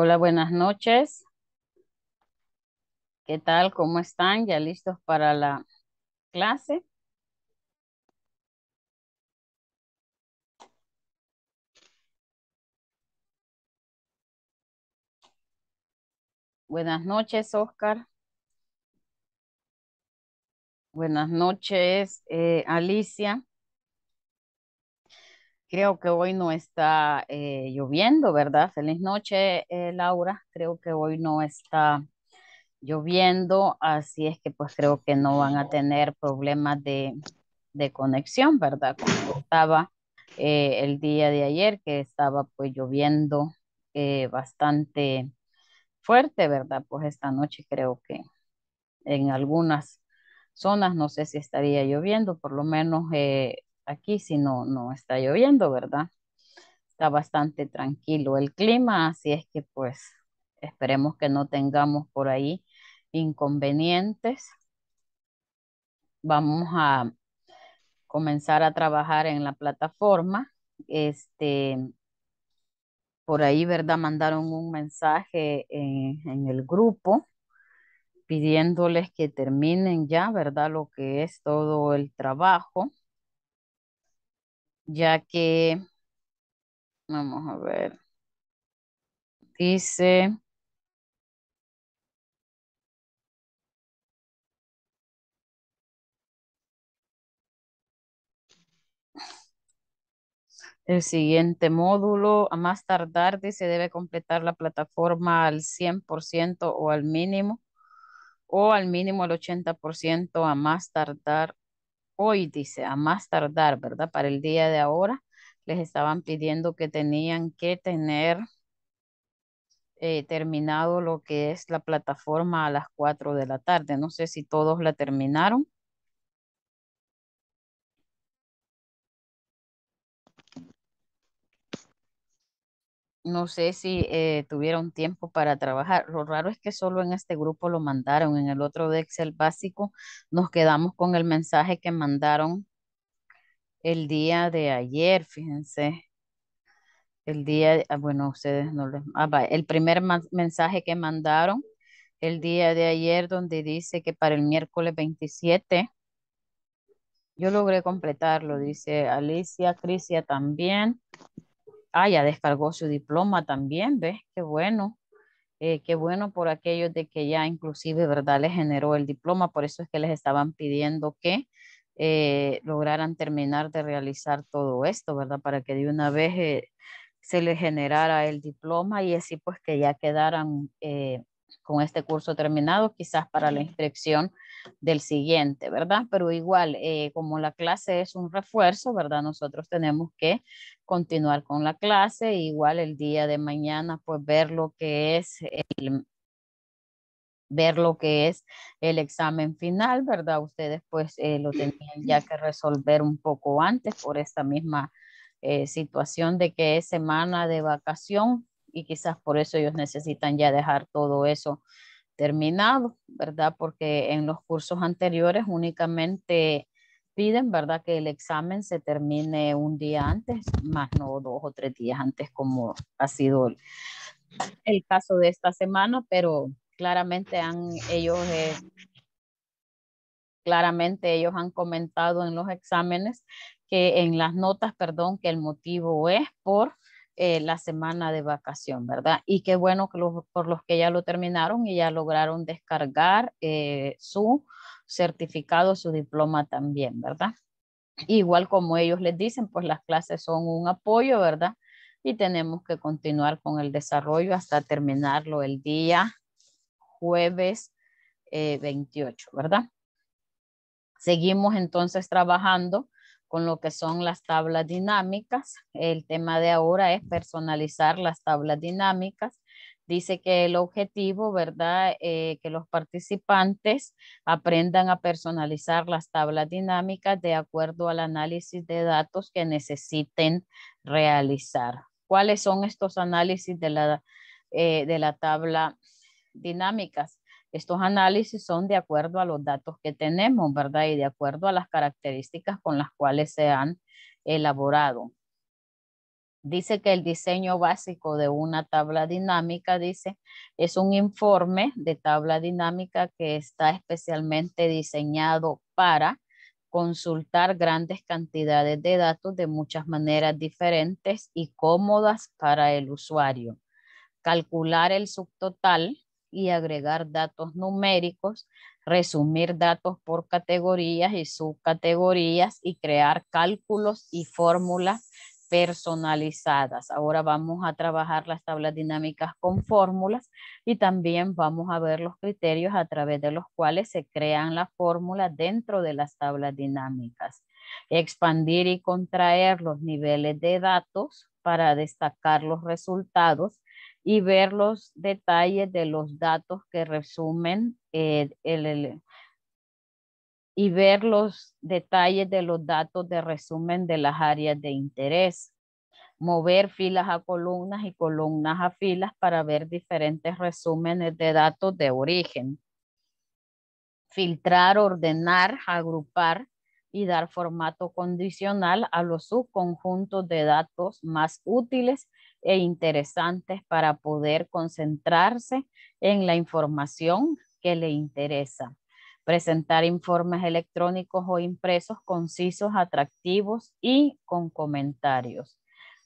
Hola, buenas noches. ¿Qué tal? ¿Cómo están? ¿Ya listos para la clase? Buenas noches, Oscar. Buenas noches, eh, Alicia. Creo que hoy no está eh, lloviendo, ¿verdad? Feliz noche, eh, Laura. Creo que hoy no está lloviendo, así es que pues creo que no van a tener problemas de, conexión, ¿verdad? Como estaba eh, el día de ayer, que estaba pues lloviendo bastante fuerte, ¿verdad? Pues esta noche creo que en algunas zonas, no sé si estaría lloviendo, por lo menos aquí si no, no está lloviendo, ¿verdad? Está bastante tranquilo el clima, así es que pues esperemos que no tengamos por ahí inconvenientes. Vamos a comenzar a trabajar en la plataforma. Este, por ahí, ¿verdad? Mandaron un mensaje en, eh, en el grupo pidiéndoles que terminen ya, ¿verdad? Lo que es todo el trabajo ya que, vamos a ver, dice... El siguiente módulo, a más tardar, dice, debe completar la plataforma al 100% o al mínimo, o al mínimo al 80% a más tardar hoy, dice, a más tardar, ¿verdad? Para el día de ahora, les estaban pidiendo que tenían que tener eh, terminado lo que es la plataforma a las 4 de la tarde. No sé si todos la terminaron. no sé si eh, tuvieron tiempo para trabajar. Lo raro es que solo en este grupo lo mandaron, en el otro de Excel básico nos quedamos con el mensaje que mandaron el día de ayer, fíjense. El día, ah, bueno, ustedes no les... Ah, el primer mensaje que mandaron el día de ayer donde dice que para el miércoles 27, yo logré completarlo, dice Alicia, Crisia también ah, ya descargó su diploma también, ¿ves? Qué bueno. Eh, qué bueno por aquello de que ya inclusive, ¿verdad? le generó el diploma, por eso es que les estaban pidiendo que eh, lograran terminar de realizar todo esto, ¿verdad? Para que de una vez eh, se le generara el diploma y así pues que ya quedaran con este curso terminado, quizás para la inscripción del siguiente, ¿verdad? Pero igual, eh, como la clase es un refuerzo, ¿verdad? Nosotros tenemos que continuar con la clase, igual el día de mañana, pues ver lo que es el, ver lo que es el examen final, ¿verdad? Ustedes pues eh, lo tenían ya que resolver un poco antes por esta misma eh, situación de que es semana de vacación y quizás por eso ellos necesitan ya dejar todo eso terminado. ¿verdad? Porque en los cursos anteriores únicamente piden, ¿verdad? Que el examen se termine un día antes, más no dos o tres días antes como ha sido el caso de esta semana, pero claramente han ellos eh, claramente ellos han comentado en los exámenes que en las notas, perdón, que el motivo es por eh, la semana de vacación, ¿verdad? Y qué bueno que los, por los que ya lo terminaron y ya lograron descargar eh, su certificado, su diploma también, ¿verdad? Igual como ellos les dicen, pues las clases son un apoyo, ¿verdad? Y tenemos que continuar con el desarrollo hasta terminarlo el día jueves 28, eh, ¿verdad? Seguimos entonces trabajando con lo que son las tablas dinámicas. El tema de ahora es personalizar las tablas dinámicas. Dice que el objetivo, ¿verdad? Eh, que los participantes aprendan a personalizar las tablas dinámicas de acuerdo al análisis de datos que necesiten realizar. ¿Cuáles son estos análisis de la, eh, de la tabla dinámicas? Estos análisis son de acuerdo a los datos que tenemos, ¿verdad? Y de acuerdo a las características con las cuales se han elaborado. Dice que el diseño básico de una tabla dinámica, dice, es un informe de tabla dinámica que está especialmente diseñado para consultar grandes cantidades de datos de muchas maneras diferentes y cómodas para el usuario. Calcular el subtotal y agregar datos numéricos, resumir datos por categorías y subcategorías y crear cálculos y fórmulas personalizadas. Ahora vamos a trabajar las tablas dinámicas con fórmulas y también vamos a ver los criterios a través de los cuales se crean las fórmulas dentro de las tablas dinámicas. Expandir y contraer los niveles de datos para destacar los resultados y ver los detalles de los datos que resumen eh, y ver los detalles de los datos de resumen de las áreas de interés. Mover filas a columnas y columnas a filas para ver diferentes resúmenes de datos de origen. Filtrar, ordenar, agrupar y dar formato condicional a los subconjuntos de datos más útiles e interesantes para poder concentrarse en la información que le interesa. Presentar informes electrónicos o impresos concisos, atractivos y con comentarios.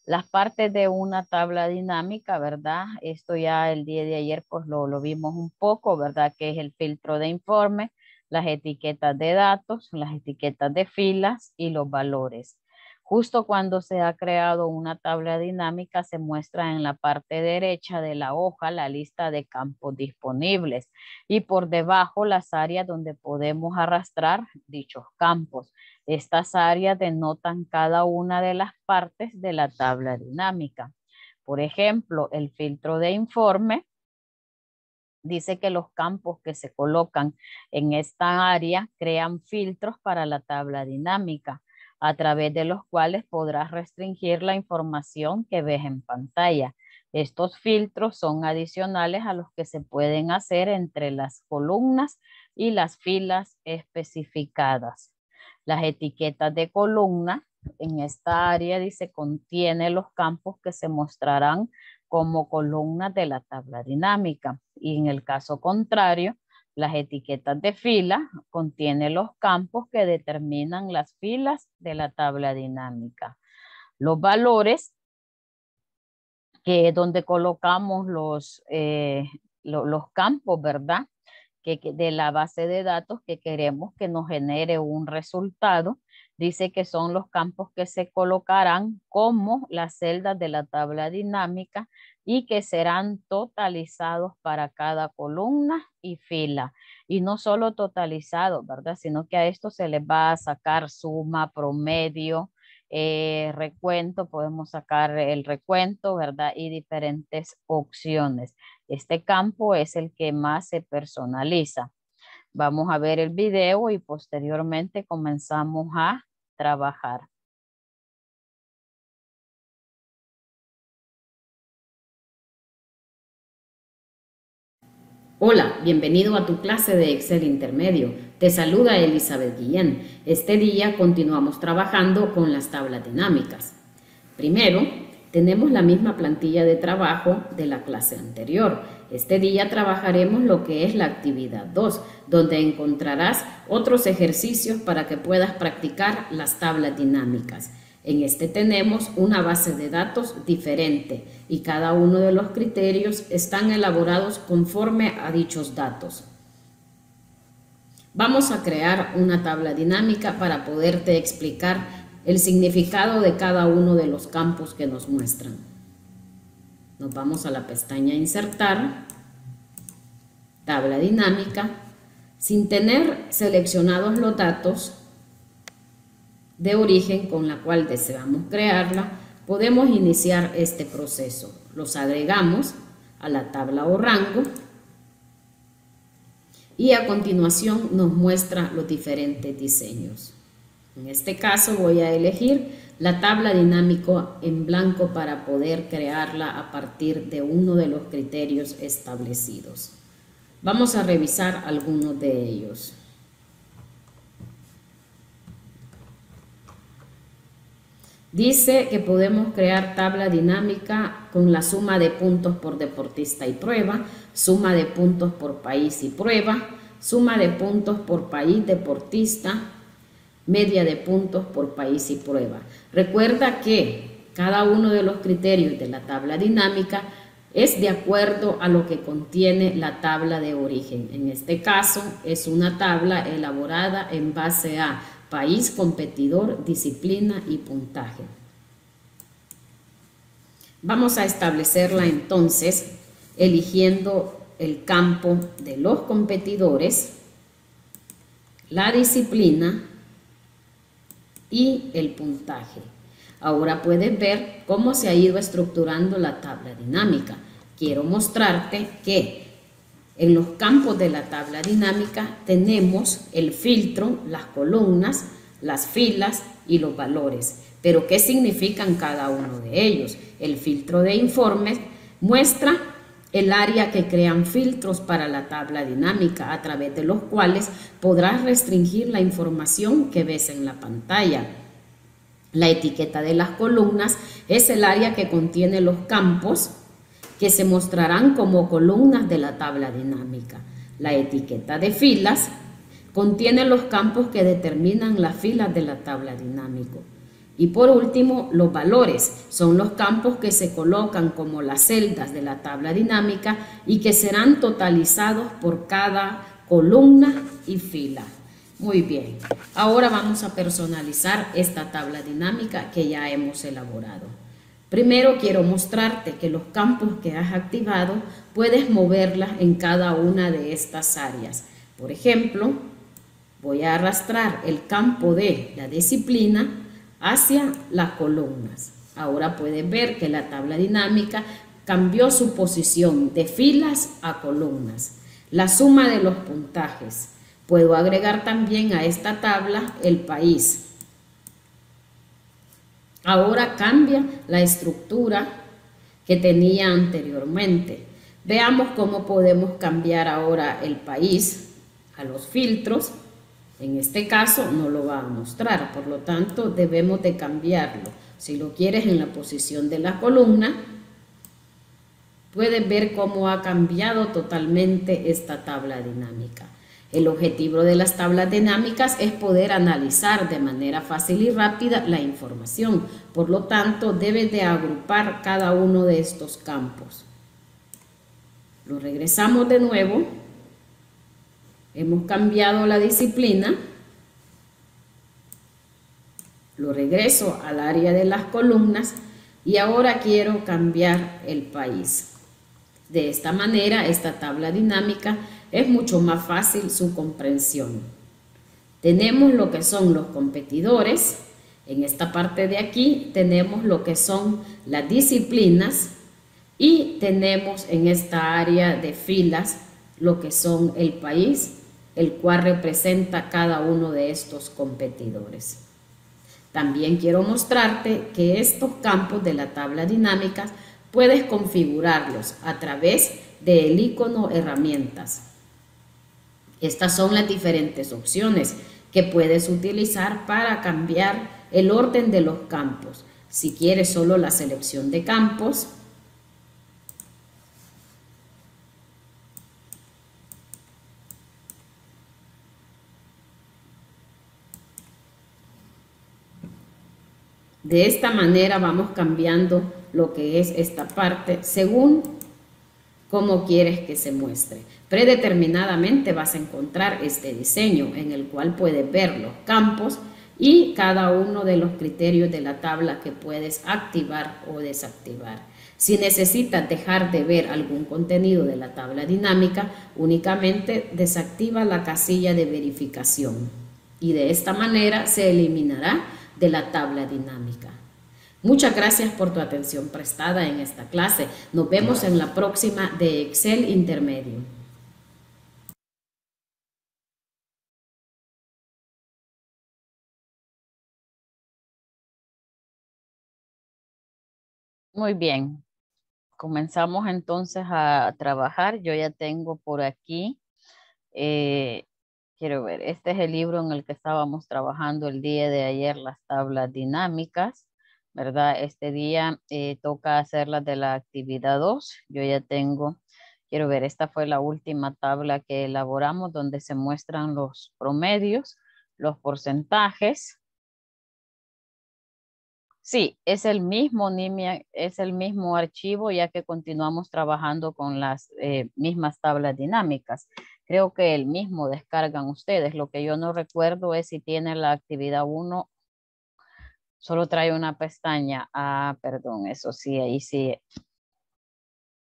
Las partes de una tabla dinámica, ¿verdad? Esto ya el día de ayer pues lo, lo vimos un poco, ¿verdad? Que es el filtro de informe, las etiquetas de datos, las etiquetas de filas y los valores. Justo cuando se ha creado una tabla dinámica, se muestra en la parte derecha de la hoja la lista de campos disponibles y por debajo las áreas donde podemos arrastrar dichos campos. Estas áreas denotan cada una de las partes de la tabla dinámica. Por ejemplo, el filtro de informe Dice que los campos que se colocan en esta área crean filtros para la tabla dinámica, a través de los cuales podrás restringir la información que ves en pantalla. Estos filtros son adicionales a los que se pueden hacer entre las columnas y las filas especificadas. Las etiquetas de columna en esta área dice contiene los campos que se mostrarán como columnas de la tabla dinámica. Y en el caso contrario, las etiquetas de fila contienen los campos que determinan las filas de la tabla dinámica. Los valores, que es donde colocamos los, eh, los campos, ¿verdad? que de la base de datos que queremos que nos genere un resultado dice que son los campos que se colocarán como las celdas de la tabla dinámica y que serán totalizados para cada columna y fila. Y no solo totalizados, ¿verdad? Sino que a esto se les va a sacar suma, promedio, eh, recuento, podemos sacar el recuento, ¿verdad? Y diferentes opciones. Este campo es el que más se personaliza. Vamos a ver el video y posteriormente comenzamos a Hola, bienvenido a tu clase de Excel Intermedio. Te saluda Elizabeth Guillén. Este día continuamos trabajando con las tablas dinámicas. Primero, tenemos la misma plantilla de trabajo de la clase anterior. Este día trabajaremos lo que es la actividad 2, donde encontrarás otros ejercicios para que puedas practicar las tablas dinámicas. En este tenemos una base de datos diferente y cada uno de los criterios están elaborados conforme a dichos datos. Vamos a crear una tabla dinámica para poderte explicar el significado de cada uno de los campos que nos muestran. Nos vamos a la pestaña Insertar, Tabla Dinámica. Sin tener seleccionados los datos de origen con la cual deseamos crearla, podemos iniciar este proceso. Los agregamos a la tabla o rango y a continuación nos muestra los diferentes diseños. En este caso voy a elegir la tabla dinámico en blanco para poder crearla a partir de uno de los criterios establecidos. Vamos a revisar algunos de ellos. Dice que podemos crear tabla dinámica con la suma de puntos por deportista y prueba, suma de puntos por país y prueba, suma de puntos por país deportista, media de puntos por país y prueba. Recuerda que cada uno de los criterios de la tabla dinámica es de acuerdo a lo que contiene la tabla de origen. En este caso, es una tabla elaborada en base a país, competidor, disciplina y puntaje. Vamos a establecerla entonces eligiendo el campo de los competidores, la disciplina, y el puntaje. Ahora puedes ver cómo se ha ido estructurando la tabla dinámica. Quiero mostrarte que en los campos de la tabla dinámica tenemos el filtro, las columnas, las filas y los valores. Pero, ¿qué significan cada uno de ellos? El filtro de informes muestra el área que crean filtros para la tabla dinámica a través de los cuales podrás restringir la información que ves en la pantalla. La etiqueta de las columnas es el área que contiene los campos que se mostrarán como columnas de la tabla dinámica. La etiqueta de filas contiene los campos que determinan las filas de la tabla dinámica. Y por último, los valores son los campos que se colocan como las celdas de la tabla dinámica y que serán totalizados por cada columna y fila. Muy bien, ahora vamos a personalizar esta tabla dinámica que ya hemos elaborado. Primero quiero mostrarte que los campos que has activado puedes moverlas en cada una de estas áreas. Por ejemplo, voy a arrastrar el campo de la disciplina hacia las columnas. Ahora pueden ver que la tabla dinámica cambió su posición de filas a columnas. La suma de los puntajes. Puedo agregar también a esta tabla el país. Ahora cambia la estructura que tenía anteriormente. Veamos cómo podemos cambiar ahora el país a los filtros en este caso no lo va a mostrar, por lo tanto debemos de cambiarlo. Si lo quieres en la posición de la columna, puedes ver cómo ha cambiado totalmente esta tabla dinámica. El objetivo de las tablas dinámicas es poder analizar de manera fácil y rápida la información. Por lo tanto, debes de agrupar cada uno de estos campos. Lo regresamos de nuevo. Hemos cambiado la disciplina. Lo regreso al área de las columnas y ahora quiero cambiar el país. De esta manera, esta tabla dinámica es mucho más fácil su comprensión. Tenemos lo que son los competidores. En esta parte de aquí tenemos lo que son las disciplinas y tenemos en esta área de filas lo que son el país el cual representa cada uno de estos competidores. También quiero mostrarte que estos campos de la tabla dinámica puedes configurarlos a través del icono herramientas. Estas son las diferentes opciones que puedes utilizar para cambiar el orden de los campos. Si quieres solo la selección de campos, De esta manera vamos cambiando lo que es esta parte según cómo quieres que se muestre. Predeterminadamente vas a encontrar este diseño en el cual puedes ver los campos y cada uno de los criterios de la tabla que puedes activar o desactivar. Si necesitas dejar de ver algún contenido de la tabla dinámica, únicamente desactiva la casilla de verificación y de esta manera se eliminará de la tabla dinámica. Muchas gracias por tu atención prestada en esta clase. Nos vemos en la próxima de Excel Intermedio. Muy bien. Comenzamos entonces a trabajar. Yo ya tengo por aquí eh, quiero ver, este es el libro en el que estábamos trabajando el día de ayer, las tablas dinámicas, ¿verdad? Este día eh, toca hacerlas de la actividad 2. Yo ya tengo, quiero ver, esta fue la última tabla que elaboramos donde se muestran los promedios, los porcentajes. Sí, es el mismo, es el mismo archivo ya que continuamos trabajando con las eh, mismas tablas dinámicas. Creo que el mismo descargan ustedes. Lo que yo no recuerdo es si tiene la actividad 1 solo trae una pestaña. Ah, perdón, eso sí, ahí sí.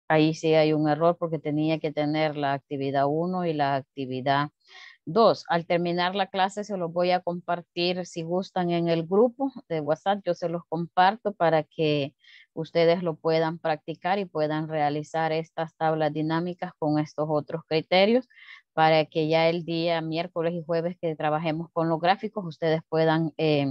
Ahí sí hay un error porque tenía que tener la actividad 1 y la actividad Dos, al terminar la clase se los voy a compartir si gustan en el grupo de WhatsApp. Yo se los comparto para que ustedes lo puedan practicar y puedan realizar estas tablas dinámicas con estos otros criterios para que ya el día miércoles y jueves que trabajemos con los gráficos ustedes puedan eh,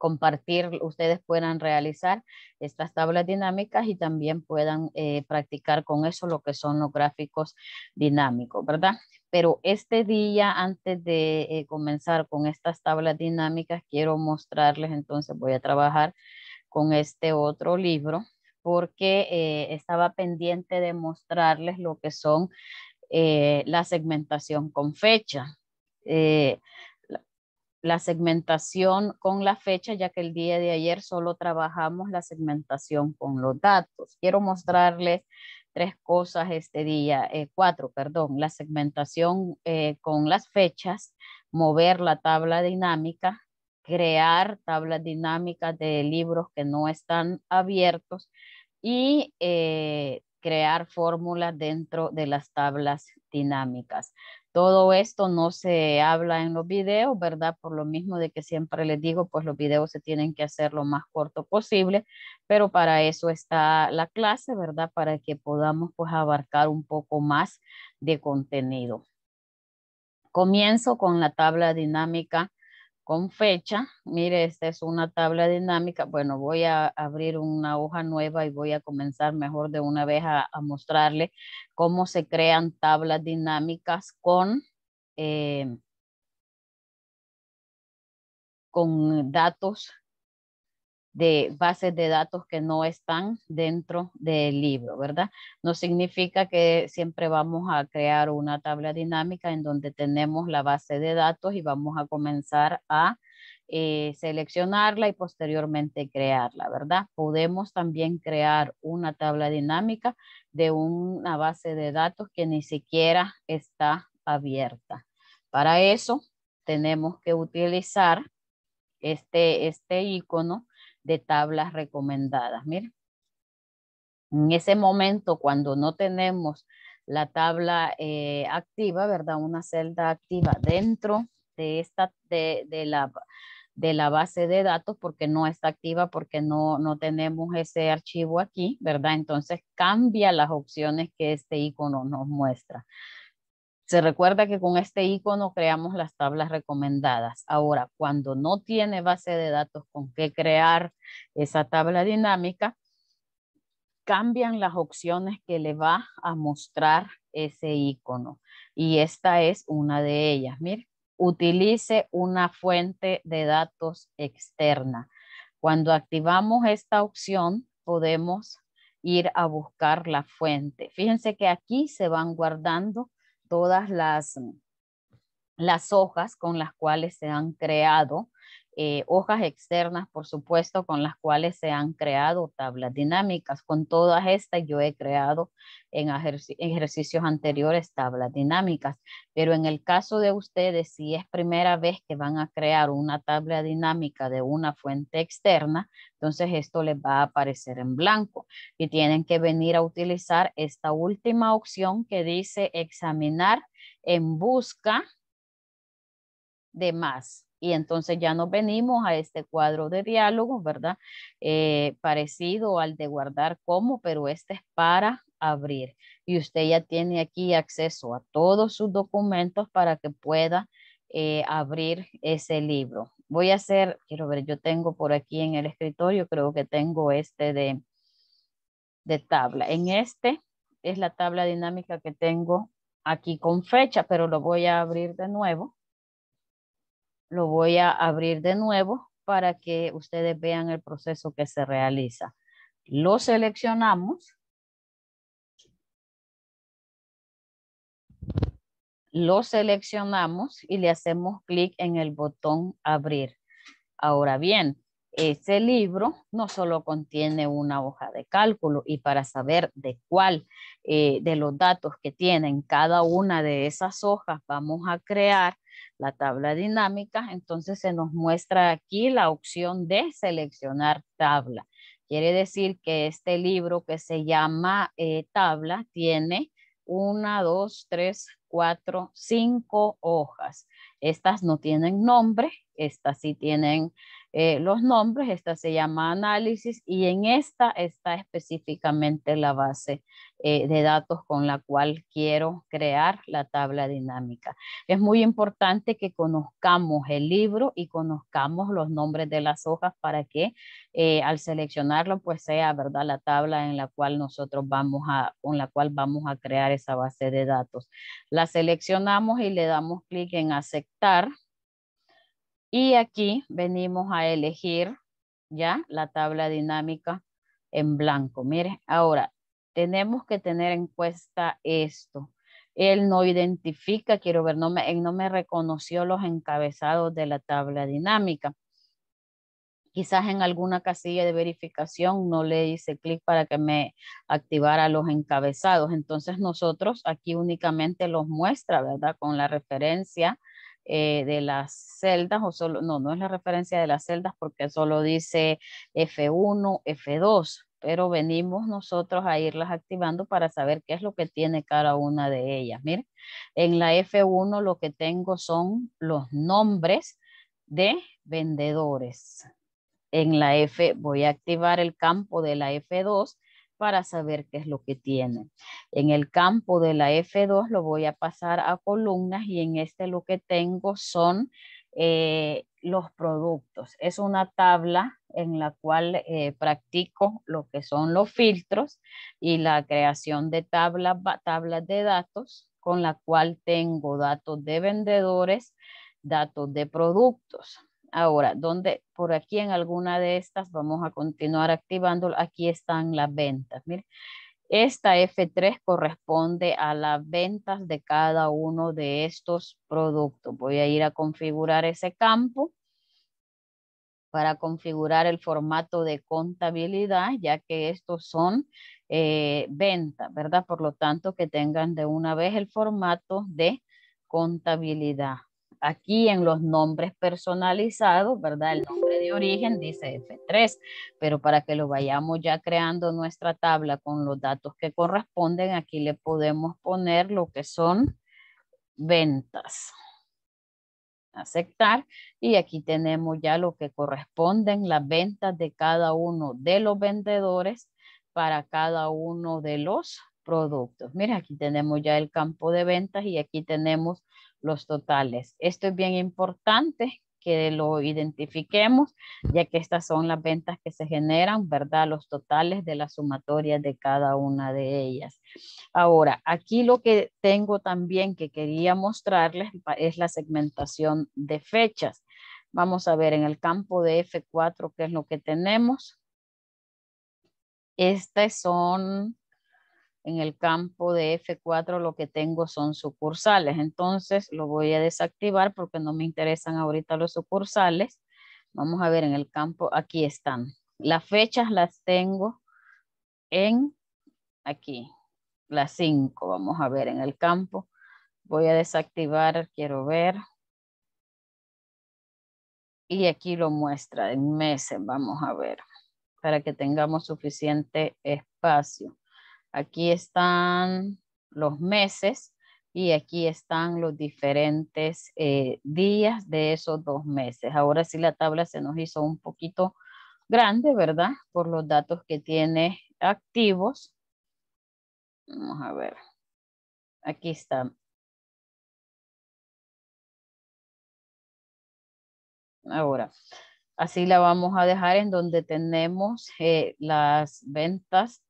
compartir, ustedes puedan realizar estas tablas dinámicas y también puedan eh, practicar con eso lo que son los gráficos dinámicos, ¿verdad? Pero este día, antes de eh, comenzar con estas tablas dinámicas, quiero mostrarles, entonces voy a trabajar con este otro libro, porque eh, estaba pendiente de mostrarles lo que son la segmentación con fecha la segmentación con la fecha, ya que el día de ayer solo trabajamos la segmentación con los datos. Quiero mostrarles tres cosas este día, eh, cuatro, perdón, la segmentación eh, con las fechas, mover la tabla dinámica, crear tablas dinámicas de libros que no están abiertos y eh, crear fórmulas dentro de las tablas dinámicas. Todo esto no se habla en los videos, ¿verdad? Por lo mismo de que siempre les digo, pues los videos se tienen que hacer lo más corto posible, pero para eso está la clase, ¿verdad? Para que podamos pues abarcar un poco más de contenido. Comienzo con la tabla dinámica con fecha. Mire, esta es una tabla dinámica. Bueno, voy a abrir una hoja nueva y voy a comenzar mejor de una vez a, mostrarle cómo se crean tablas dinámicas con, eh, con datos de bases de datos que no están dentro del libro, ¿verdad? No significa que siempre vamos a crear una tabla dinámica en donde tenemos la base de datos y vamos a comenzar a eh, seleccionarla y posteriormente crearla, ¿verdad? Podemos también crear una tabla dinámica de una base de datos que ni siquiera está abierta. Para eso tenemos que utilizar este, este icono de tablas recomendadas. Mira, en ese momento cuando no tenemos la tabla eh, activa, ¿verdad? Una celda activa dentro de esta, de, la, de la base de datos porque no está activa, porque no, no tenemos ese archivo aquí, ¿verdad? Entonces cambia las opciones que este icono nos muestra. Se recuerda que con este icono creamos las tablas recomendadas. Ahora, cuando no tiene base de datos con qué crear esa tabla dinámica, cambian las opciones que le va a mostrar ese icono. Y esta es una de ellas. Mire, utilice una fuente de datos externa. Cuando activamos esta opción, podemos ir a buscar la fuente. Fíjense que aquí se van guardando todas las, las hojas con las cuales se han creado eh, hojas externas, por supuesto, con las cuales se han creado tablas dinámicas. Con todas estas yo he creado en ejercicios anteriores tablas dinámicas, pero en el caso de ustedes, si es primera vez que van a crear una tabla dinámica de una fuente externa, entonces esto les va a aparecer en blanco y tienen que venir a utilizar esta última opción que dice examinar en busca de más y entonces ya nos venimos a este cuadro de diálogo, ¿verdad? Eh, parecido al de guardar como, pero este es para abrir. Y usted ya tiene aquí acceso a todos sus documentos para que pueda eh, abrir ese libro. Voy a hacer, quiero ver, yo tengo por aquí en el escritorio, creo que tengo este de, de tabla. En este es la tabla dinámica que tengo aquí con fecha, pero lo voy a abrir de nuevo lo voy a abrir de nuevo para que ustedes vean el proceso que se realiza. Lo seleccionamos. Lo seleccionamos y le hacemos clic en el botón abrir. Ahora bien, ese libro no solo contiene una hoja de cálculo y para saber de cuál eh, de los datos que tienen cada una de esas hojas vamos a crear la tabla dinámica, entonces se nos muestra aquí la opción de seleccionar tabla. Quiere decir que este libro que se llama eh, tabla tiene una, dos, tres, cuatro, cinco hojas. Estas no tienen nombre, estas sí tienen eh, los nombres, esta se llama análisis y en esta está específicamente la base eh, de datos con la cual quiero crear la tabla dinámica. Es muy importante que conozcamos el libro y conozcamos los nombres de las hojas para que eh, al seleccionarlo pues sea verdad la tabla en la cual nosotros vamos a, con la cual vamos a crear esa base de datos. La seleccionamos y le damos clic en aceptar y aquí venimos a elegir ya la tabla dinámica en blanco. Mire, ahora tenemos que tener en cuenta esto. Él no identifica, quiero ver, no me, él no me reconoció los encabezados de la tabla dinámica. Quizás en alguna casilla de verificación no le hice clic para que me activara los encabezados. Entonces nosotros aquí únicamente los muestra, ¿verdad? Con la referencia eh, de las celdas, o solo, no, no es la referencia de las celdas porque solo dice F1, F2, pero venimos nosotros a irlas activando para saber qué es lo que tiene cada una de ellas. Miren, en la F1 lo que tengo son los nombres de vendedores. En la F voy a activar el campo de la F2 para saber qué es lo que tiene. En el campo de la F2 lo voy a pasar a columnas y en este lo que tengo son eh, los productos. Es una tabla en la cual eh, practico lo que son los filtros y la creación de tablas de datos con la cual tengo datos de vendedores, datos de productos, Ahora, donde por aquí en alguna de estas vamos a continuar activando. Aquí están las ventas. esta F3 corresponde a las ventas de cada uno de estos productos. Voy a ir a configurar ese campo para configurar el formato de contabilidad, ya que estos son eh, ventas, ¿verdad? Por lo tanto, que tengan de una vez el formato de contabilidad aquí en los nombres personalizados, ¿verdad? El nombre de origen dice F3, pero para que lo vayamos ya creando nuestra tabla con los datos que corresponden, aquí le podemos poner lo que son ventas. Aceptar. Y aquí tenemos ya lo que corresponden las ventas de cada uno de los vendedores para cada uno de los productos. Mira, aquí tenemos ya el campo de ventas y aquí tenemos los totales. Esto es bien importante que lo identifiquemos, ya que estas son las ventas que se generan, ¿verdad? Los totales de la sumatoria de cada una de ellas. Ahora, aquí lo que tengo también que quería mostrarles es la segmentación de fechas. Vamos a ver en el campo de F4 qué es lo que tenemos. Estas son en el campo de F4 lo que tengo son sucursales. Entonces lo voy a desactivar porque no me interesan ahorita los sucursales. Vamos a ver en el campo, aquí están. Las fechas las tengo en aquí, las 5. Vamos a ver en el campo. Voy a desactivar, quiero ver. Y aquí lo muestra en meses, vamos a ver, para que tengamos suficiente espacio. Aquí están los meses y aquí están los diferentes eh, días de esos dos meses. Ahora sí la tabla se nos hizo un poquito grande, ¿verdad? Por los datos que tiene activos. Vamos a ver. Aquí está. Ahora, así la vamos a dejar en donde tenemos eh, las ventas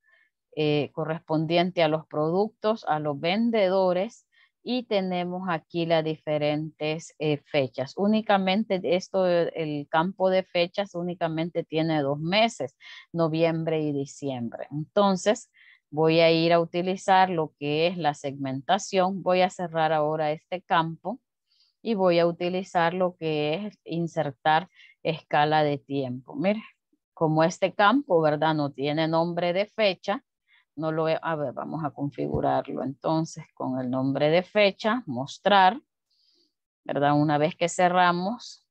eh, correspondiente a los productos, a los vendedores y tenemos aquí las diferentes eh, fechas. Únicamente esto, eh, el campo de fechas únicamente tiene dos meses, noviembre y diciembre. Entonces, voy a ir a utilizar lo que es la segmentación. Voy a cerrar ahora este campo y voy a utilizar lo que es insertar escala de tiempo. Mire, como este campo, ¿verdad? No tiene nombre de fecha, no lo A ver, vamos a configurarlo entonces con el nombre de fecha, mostrar, ¿verdad? Una vez que cerramos,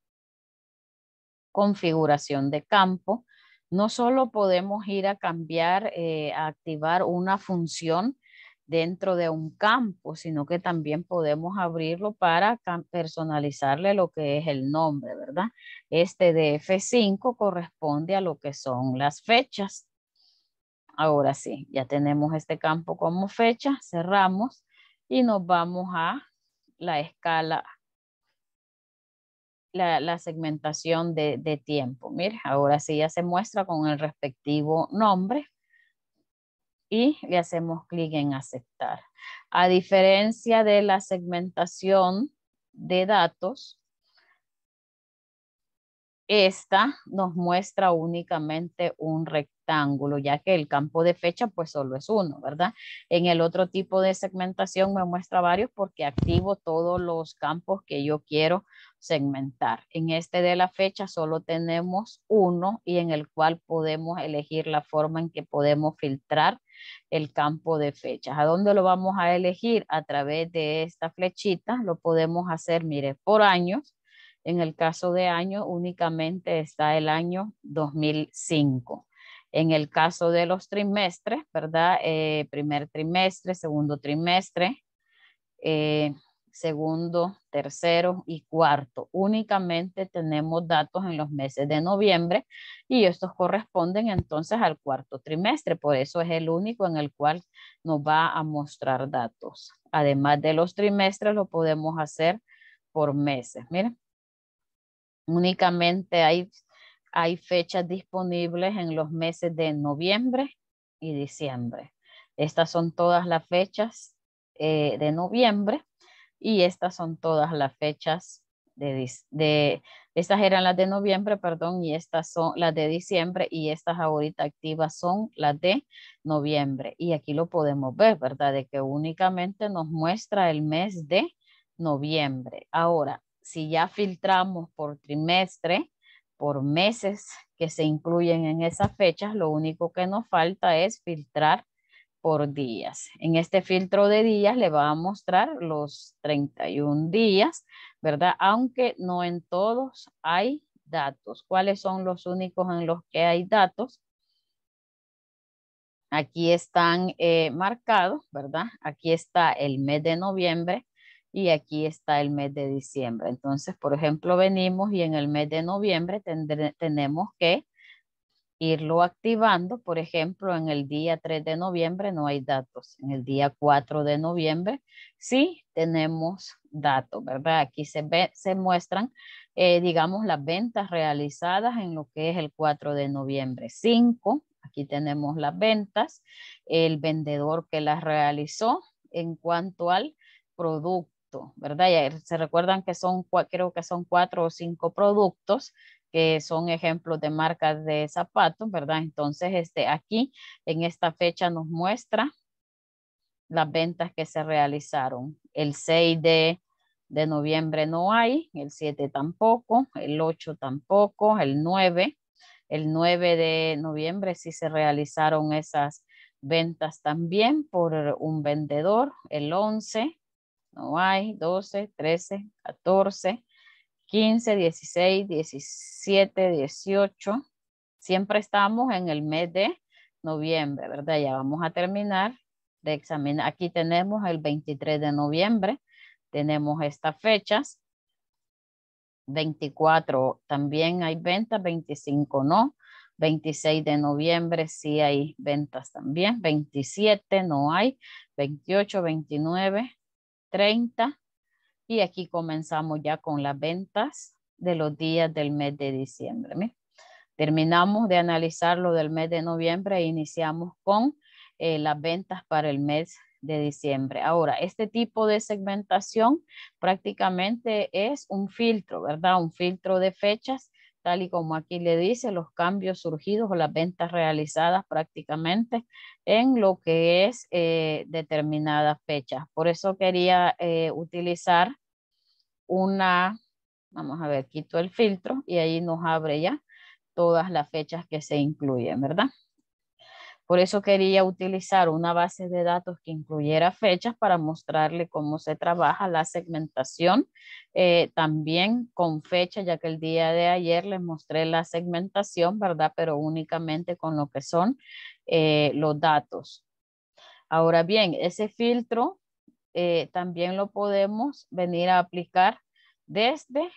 configuración de campo, no solo podemos ir a cambiar, eh, a activar una función dentro de un campo, sino que también podemos abrirlo para personalizarle lo que es el nombre, ¿verdad? Este df 5 corresponde a lo que son las fechas. Ahora sí, ya tenemos este campo como fecha, cerramos y nos vamos a la escala, la, segmentación de, tiempo. Mire, ahora sí ya se muestra con el respectivo nombre y le hacemos clic en aceptar. A diferencia de la segmentación de datos, esta nos muestra únicamente un rectángulo, ya que el campo de fecha pues solo es uno, ¿verdad? En el otro tipo de segmentación me muestra varios porque activo todos los campos que yo quiero segmentar. En este de la fecha solo tenemos uno y en el cual podemos elegir la forma en que podemos filtrar el campo de fechas. ¿A dónde lo vamos a elegir? A través de esta flechita. Lo podemos hacer, mire, por años en el caso de año, únicamente está el año 2005. En el caso de los trimestres, ¿verdad? Eh, primer trimestre, segundo trimestre, eh, segundo, tercero y cuarto. Únicamente tenemos datos en los meses de noviembre y estos corresponden entonces al cuarto trimestre. Por eso es el único en el cual nos va a mostrar datos. Además de los trimestres, lo podemos hacer por meses. Miren, Únicamente hay, hay fechas disponibles en los meses de noviembre y diciembre. Estas son todas las fechas eh, de noviembre y estas son todas las fechas de, de, estas eran las de noviembre, perdón, y estas son las de diciembre y estas ahorita activas son las de noviembre. Y aquí lo podemos ver, ¿verdad? De que únicamente nos muestra el mes de noviembre. Ahora, si ya filtramos por trimestre, por meses que se incluyen en esas fechas, lo único que nos falta es filtrar por días. En este filtro de días le va a mostrar los 31 días, ¿verdad? Aunque no en todos hay datos. ¿Cuáles son los únicos en los que hay datos? Aquí están eh, marcados, ¿verdad? Aquí está el mes de noviembre, y aquí está el mes de diciembre. Entonces, por ejemplo, venimos y en el mes de noviembre tenemos que irlo activando. Por ejemplo, en el día 3 de noviembre no hay datos. En el día 4 de noviembre sí tenemos datos, ¿verdad? Aquí se, ve, se muestran, eh, digamos, las ventas realizadas en lo que es el 4 de noviembre. 5, aquí tenemos las ventas, el vendedor que las realizó en cuanto al producto ¿verdad? Ya se recuerdan que son, creo que son cuatro o cinco productos que son ejemplos de marcas de zapatos, ¿verdad? Entonces, este, aquí en esta fecha nos muestra las ventas que se realizaron. El 6 de, de noviembre no hay, el 7 tampoco, el 8 tampoco, el 9. El 9 de noviembre sí se realizaron esas ventas también por un vendedor, el 11, no hay. 12, 13, 14, 15, 16, 17, 18. Siempre estamos en el mes de noviembre, ¿verdad? Ya vamos a terminar de examinar. Aquí tenemos el 23 de noviembre. Tenemos estas fechas. 24 también hay ventas, 25 no. 26 de noviembre sí hay ventas también, 27 no hay, 28, 29, 30. Y aquí comenzamos ya con las ventas de los días del mes de diciembre. Terminamos de analizar lo del mes de noviembre e iniciamos con eh, las ventas para el mes de diciembre. Ahora, este tipo de segmentación prácticamente es un filtro, ¿verdad? Un filtro de fechas tal y como aquí le dice, los cambios surgidos o las ventas realizadas prácticamente en lo que es eh, determinadas fechas. Por eso quería eh, utilizar una, vamos a ver, quito el filtro y ahí nos abre ya todas las fechas que se incluyen, ¿verdad? Por eso quería utilizar una base de datos que incluyera fechas para mostrarle cómo se trabaja la segmentación. Eh, también con fecha, ya que el día de ayer les mostré la segmentación, ¿verdad? Pero únicamente con lo que son eh, los datos. Ahora bien, ese filtro eh, también lo podemos venir a aplicar desde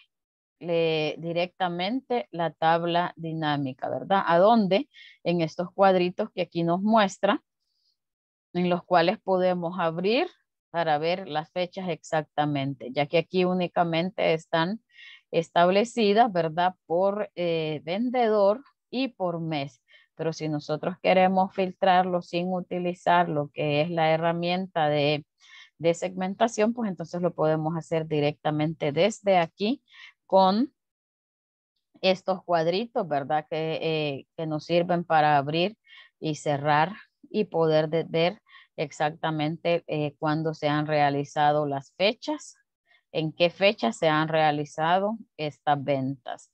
directamente la tabla dinámica, ¿verdad? A dónde en estos cuadritos que aquí nos muestra, en los cuales podemos abrir para ver las fechas exactamente, ya que aquí únicamente están establecidas, ¿verdad? Por eh, vendedor y por mes. Pero si nosotros queremos filtrarlo sin utilizar lo que es la herramienta de, de segmentación, pues entonces lo podemos hacer directamente desde aquí con estos cuadritos, ¿verdad? Que, eh, que nos sirven para abrir y cerrar y poder ver exactamente eh, cuándo se han realizado las fechas, en qué fecha se han realizado estas ventas.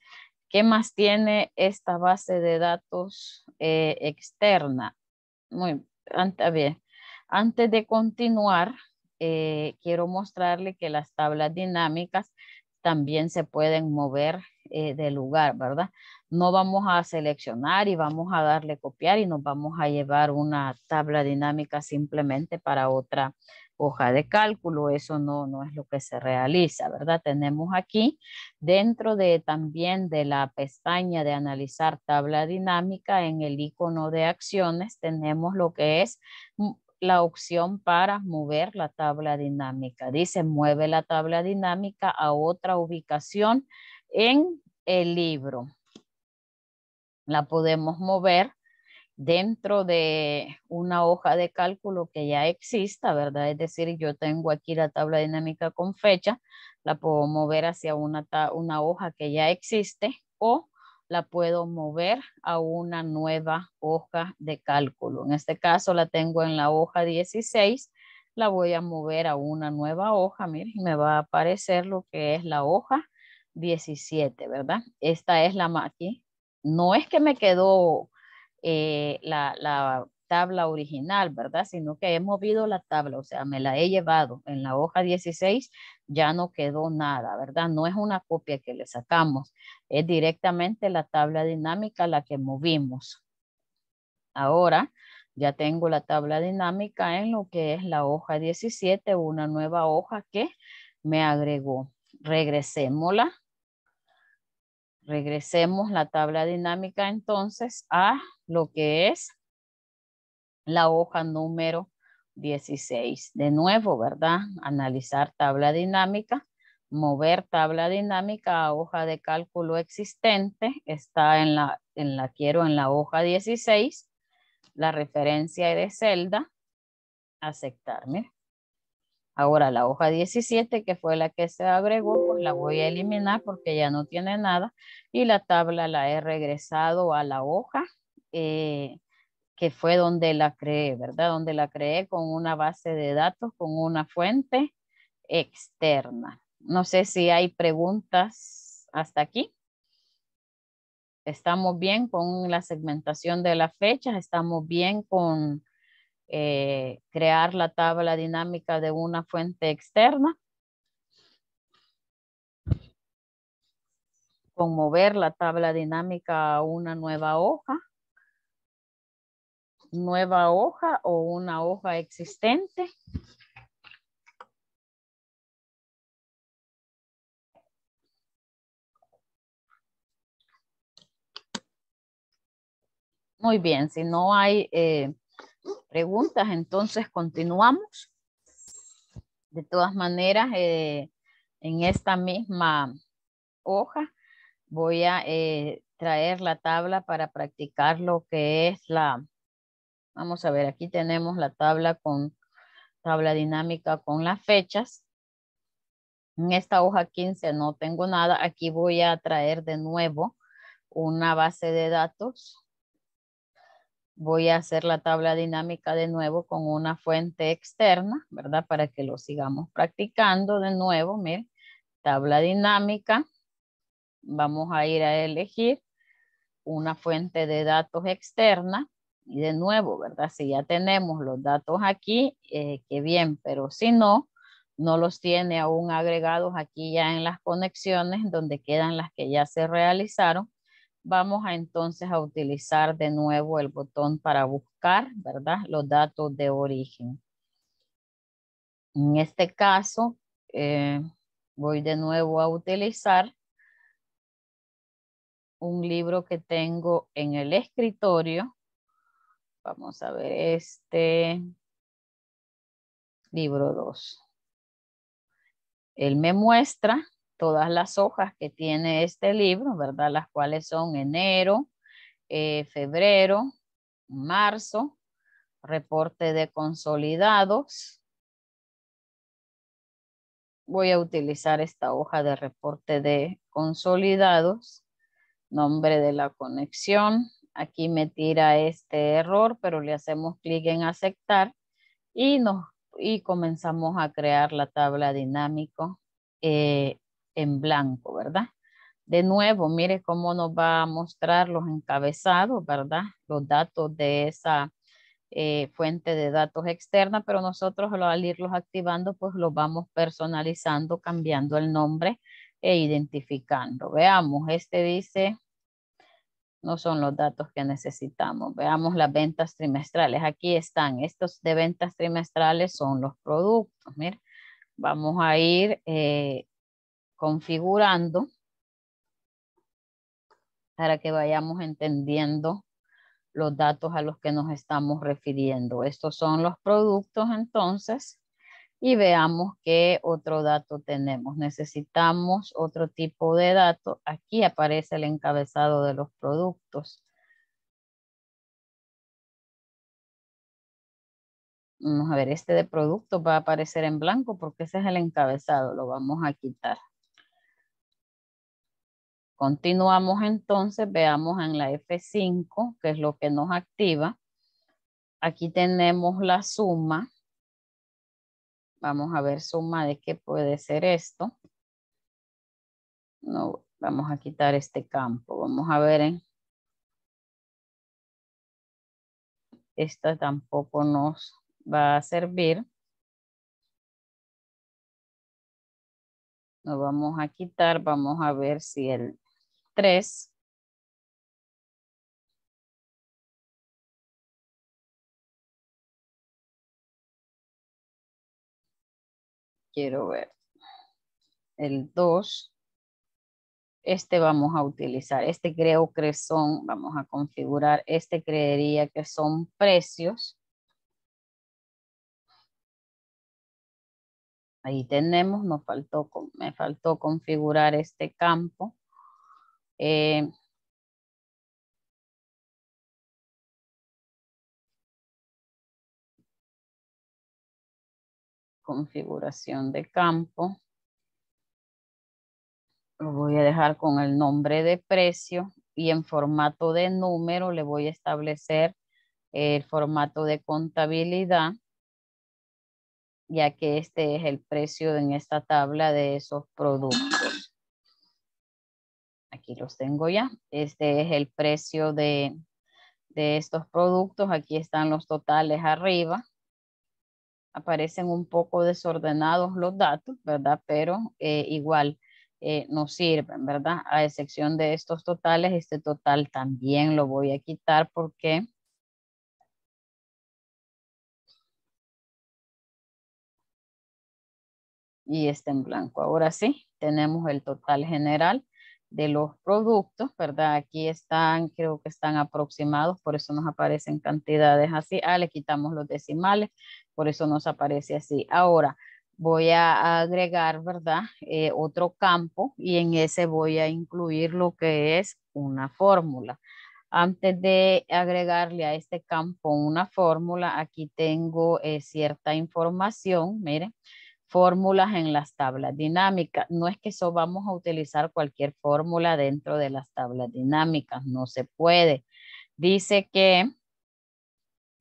¿Qué más tiene esta base de datos eh, externa? Muy bien. Antes de continuar, eh, quiero mostrarle que las tablas dinámicas también se pueden mover eh, de lugar, ¿verdad? No vamos a seleccionar y vamos a darle copiar y nos vamos a llevar una tabla dinámica simplemente para otra hoja de cálculo. Eso no, no es lo que se realiza, ¿verdad? Tenemos aquí dentro de también de la pestaña de analizar tabla dinámica en el icono de acciones tenemos lo que es mm, la opción para mover la tabla dinámica. Dice, mueve la tabla dinámica a otra ubicación en el libro. La podemos mover dentro de una hoja de cálculo que ya exista, ¿verdad? Es decir, yo tengo aquí la tabla dinámica con fecha, la puedo mover hacia una, una hoja que ya existe o la puedo mover a una nueva hoja de cálculo. En este caso la tengo en la hoja 16, la voy a mover a una nueva hoja, miren, me va a aparecer lo que es la hoja 17, ¿verdad? Esta es la máquina, No es que me quedó eh, la, la tabla original, ¿verdad? Sino que he movido la tabla, o sea, me la he llevado en la hoja 16, ya no quedó nada, ¿verdad? No es una copia que le sacamos, es directamente la tabla dinámica la que movimos. Ahora ya tengo la tabla dinámica en lo que es la hoja 17, una nueva hoja que me agregó. Regresémosla. Regresemos la tabla dinámica entonces a lo que es la hoja número 16. De nuevo, ¿verdad? Analizar tabla dinámica, mover tabla dinámica a hoja de cálculo existente, está en la, en la quiero en la hoja 16, la referencia de celda, aceptarme. Ahora la hoja 17, que fue la que se agregó, pues la voy a eliminar porque ya no tiene nada. Y la tabla la he regresado a la hoja eh, que fue donde la creé, ¿verdad? Donde la creé con una base de datos, con una fuente externa. No sé si hay preguntas hasta aquí. Estamos bien con la segmentación de las fechas, estamos bien con eh, crear la tabla dinámica de una fuente externa. Con mover la tabla dinámica a una nueva hoja nueva hoja o una hoja existente. Muy bien, si no hay eh, preguntas, entonces continuamos. De todas maneras, eh, en esta misma hoja voy a eh, traer la tabla para practicar lo que es la Vamos a ver, aquí tenemos la tabla con tabla dinámica con las fechas. En esta hoja 15 no tengo nada. Aquí voy a traer de nuevo una base de datos. Voy a hacer la tabla dinámica de nuevo con una fuente externa, ¿verdad? Para que lo sigamos practicando de nuevo. Miren, tabla dinámica. Vamos a ir a elegir una fuente de datos externa. Y de nuevo, ¿verdad? Si ya tenemos los datos aquí, eh, qué bien, pero si no, no los tiene aún agregados aquí ya en las conexiones donde quedan las que ya se realizaron. Vamos entonces a utilizar de nuevo el botón para buscar, ¿verdad? Los datos de origen. En este caso, eh, voy de nuevo a utilizar un libro que tengo en el escritorio Vamos a ver este. Libro 2. Él me muestra todas las hojas que tiene este libro, ¿verdad? Las cuales son enero, eh, febrero, marzo, reporte de consolidados. Voy a utilizar esta hoja de reporte de consolidados, nombre de la conexión, Aquí me tira este error, pero le hacemos clic en aceptar y, nos, y comenzamos a crear la tabla dinámico eh, en blanco, ¿verdad? De nuevo, mire cómo nos va a mostrar los encabezados, ¿verdad? Los datos de esa eh, fuente de datos externa, pero nosotros al irlos activando, pues los vamos personalizando, cambiando el nombre e identificando. Veamos, este dice no son los datos que necesitamos. Veamos las ventas trimestrales. Aquí están. Estos de ventas trimestrales son los productos. vamos a ir eh, configurando para que vayamos entendiendo los datos a los que nos estamos refiriendo. Estos son los productos entonces y veamos qué otro dato tenemos. Necesitamos otro tipo de dato. Aquí aparece el encabezado de los productos. Vamos a ver, este de producto va a aparecer en blanco porque ese es el encabezado, lo vamos a quitar. Continuamos entonces, veamos en la F5, que es lo que nos activa. Aquí tenemos la suma Vamos a ver suma de qué puede ser esto. No, vamos a quitar este campo. Vamos a ver. en Esta tampoco nos va a servir. Lo vamos a quitar. Vamos a ver si el 3 quiero ver. El 2. Este vamos a utilizar. Este creo que son, vamos a configurar. Este creería que son precios. Ahí tenemos, faltó, me faltó configurar este campo. Eh, configuración de campo. Lo voy a dejar con el nombre de precio y en formato de número le voy a establecer el formato de contabilidad, ya que este es el precio en esta tabla de esos productos. Aquí los tengo ya. Este es el precio de, de estos productos. Aquí están los totales arriba aparecen un poco desordenados los datos, ¿verdad? Pero eh, igual eh, nos sirven, ¿verdad? A excepción de estos totales, este total también lo voy a quitar porque... Y este en blanco. Ahora sí, tenemos el total general de los productos, ¿verdad? Aquí están, creo que están aproximados, por eso nos aparecen cantidades así. Ah, le quitamos los decimales, por eso nos aparece así. Ahora voy a agregar, ¿verdad? Eh, otro campo y en ese voy a incluir lo que es una fórmula. Antes de agregarle a este campo una fórmula, aquí tengo eh, cierta información, miren, fórmulas en las tablas dinámicas. No es que eso vamos a utilizar cualquier fórmula dentro de las tablas dinámicas, no se puede. Dice que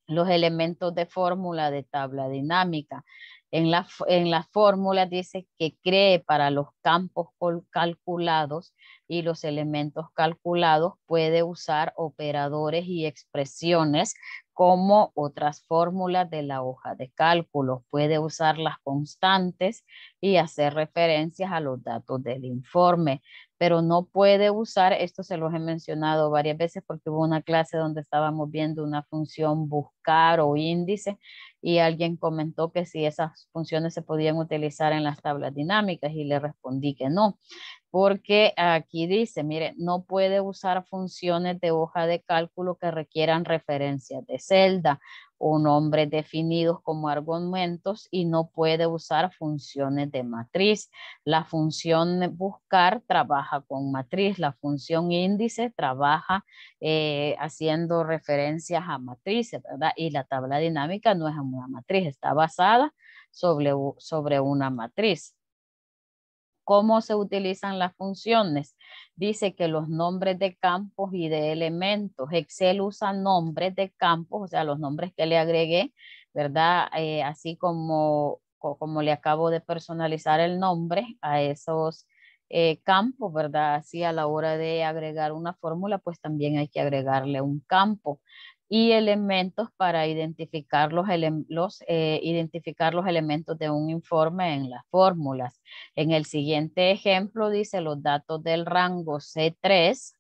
los elementos de fórmula de tabla dinámica. En la, en fórmula dice que cree para los campos calculados y los elementos calculados puede usar operadores y expresiones como otras fórmulas de la hoja de cálculo. Puede usar las constantes y hacer referencias a los datos del informe, pero no puede usar, esto se los he mencionado varias veces porque hubo una clase donde estábamos viendo una función buscar o índice y alguien comentó que si esas funciones se podían utilizar en las tablas dinámicas y le respondí que no porque aquí dice, mire, no puede usar funciones de hoja de cálculo que requieran referencias de celda o nombres definidos como argumentos y no puede usar funciones de matriz. La función buscar trabaja con matriz, la función índice trabaja eh, haciendo referencias a matrices, ¿verdad? Y la tabla dinámica no es una matriz, está basada sobre, sobre una matriz cómo se utilizan las funciones. Dice que los nombres de campos y de elementos. Excel usa nombres de campos, o sea, los nombres que le agregué, ¿verdad? Eh, así como, como le acabo de personalizar el nombre a esos eh, campos, ¿verdad? Así a la hora de agregar una fórmula, pues también hay que agregarle un campo y elementos para identificar los, eh, identificar los elementos de un informe en las fórmulas. En el siguiente ejemplo dice los datos del rango C3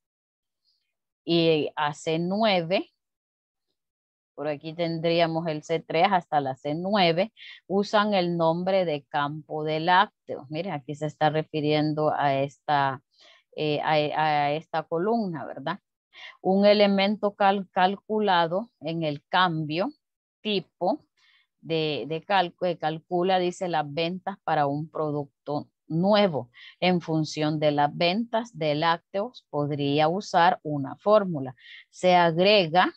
y a C9 por aquí tendríamos el C3 hasta la C9, usan el nombre de campo de lácteos. Miren, aquí se está refiriendo a esta, eh, a esta columna, ¿verdad? un elemento calculado en el cambio tipo de, de calcula, dice, las ventas para un producto nuevo. En función de las ventas de lácteos, podría usar una fórmula. Se agrega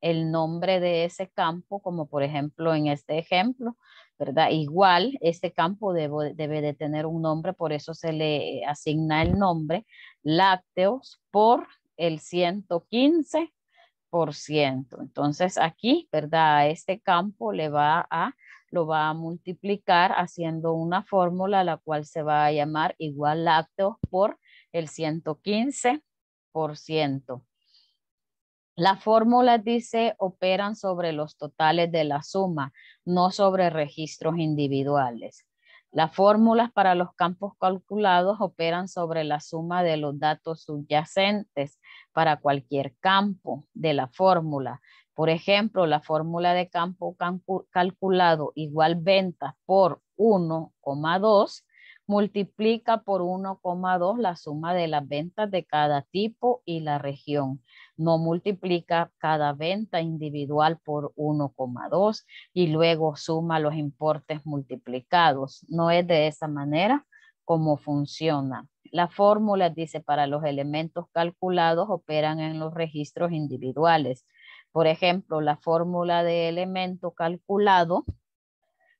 el nombre de ese campo, como por ejemplo en este ejemplo, ¿verdad? Igual, este campo debe, debe de tener un nombre, por eso se le asigna el nombre, lácteos por el 115%. Entonces aquí, ¿verdad? A este campo le va a, lo va a multiplicar haciendo una fórmula la cual se va a llamar igual lácteos por el 115%. La fórmula dice operan sobre los totales de la suma, no sobre registros individuales. Las fórmulas para los campos calculados operan sobre la suma de los datos subyacentes para cualquier campo de la fórmula. Por ejemplo, la fórmula de campo calculado igual ventas por 1,2 multiplica por 1,2 la suma de las ventas de cada tipo y la región. No multiplica cada venta individual por 1,2 y luego suma los importes multiplicados. No es de esa manera como funciona. La fórmula dice para los elementos calculados operan en los registros individuales. Por ejemplo, la fórmula de elemento calculado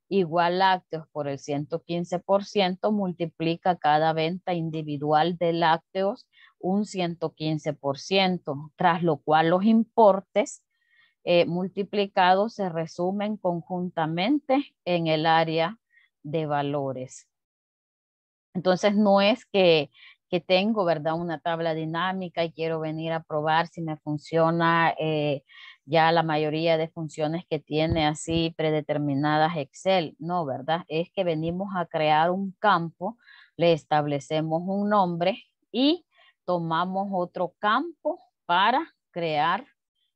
igual lácteos por el 115%, multiplica cada venta individual de lácteos un 115%, tras lo cual los importes eh, multiplicados se resumen conjuntamente en el área de valores. Entonces, no es que que tengo, ¿verdad? Una tabla dinámica y quiero venir a probar si me funciona eh, ya la mayoría de funciones que tiene así predeterminadas Excel. No, ¿verdad? Es que venimos a crear un campo, le establecemos un nombre y tomamos otro campo para crear